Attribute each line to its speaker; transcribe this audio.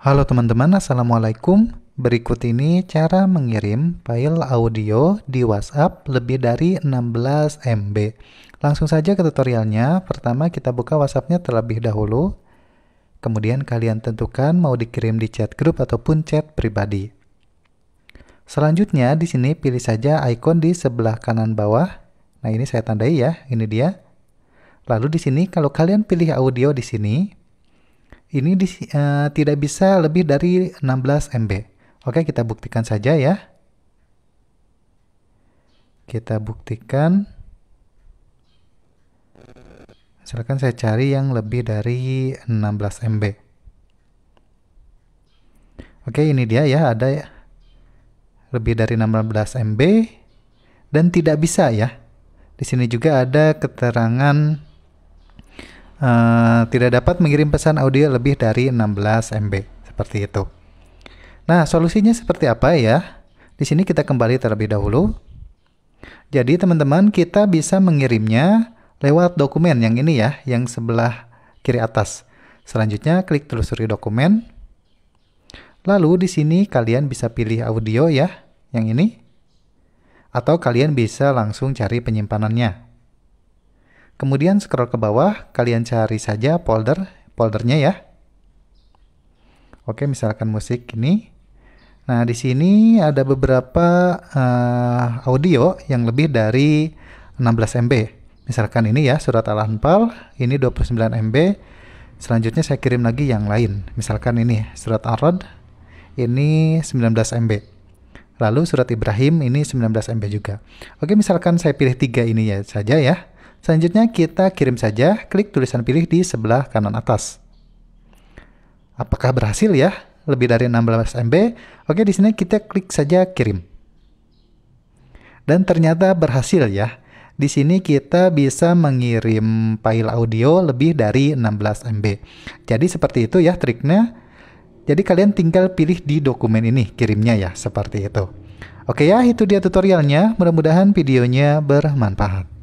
Speaker 1: Halo teman-teman, Assalamualaikum. Berikut ini cara mengirim file audio di WhatsApp lebih dari 16 MB. Langsung saja ke tutorialnya. Pertama kita buka WhatsAppnya terlebih dahulu. Kemudian kalian tentukan mau dikirim di chat grup ataupun chat pribadi. Selanjutnya di sini pilih saja icon di sebelah kanan bawah. Nah ini saya tandai ya, ini dia. Lalu di sini kalau kalian pilih audio di sini, ini di, uh, tidak bisa lebih dari 16 MB. Oke, kita buktikan saja ya. Kita buktikan. Silakan saya cari yang lebih dari 16 MB. Oke, ini dia ya, ada ya. Lebih dari 16 MB dan tidak bisa ya. Di sini juga ada keterangan uh, tidak dapat mengirim pesan audio lebih dari 16 MB seperti itu. Nah, solusinya seperti apa ya? Di sini kita kembali terlebih dahulu. Jadi teman-teman kita bisa mengirimnya lewat dokumen yang ini ya, yang sebelah kiri atas. Selanjutnya klik telusuri dokumen. Lalu di sini kalian bisa pilih audio ya, yang ini. Atau kalian bisa langsung cari penyimpanannya. Kemudian scroll ke bawah, kalian cari saja folder, foldernya ya. Oke, misalkan musik ini. Nah, di sini ada beberapa uh, audio yang lebih dari 16 MB. Misalkan ini ya, surat Al-Anfal, ini 29 MB. Selanjutnya saya kirim lagi yang lain. Misalkan ini surat Ar-Rad, ini 19 MB. Lalu surat Ibrahim ini 19 MB juga. Oke, misalkan saya pilih tiga ini ya saja ya. Selanjutnya kita kirim saja, klik tulisan pilih di sebelah kanan atas. Apakah berhasil ya? Lebih dari 16 MB. Oke, di sini kita klik saja kirim. Dan ternyata berhasil ya. Di sini kita bisa mengirim file audio lebih dari 16 MB. Jadi seperti itu ya triknya. Jadi kalian tinggal pilih di dokumen ini kirimnya ya, seperti itu. Oke ya, itu dia tutorialnya. Mudah-mudahan videonya bermanfaat.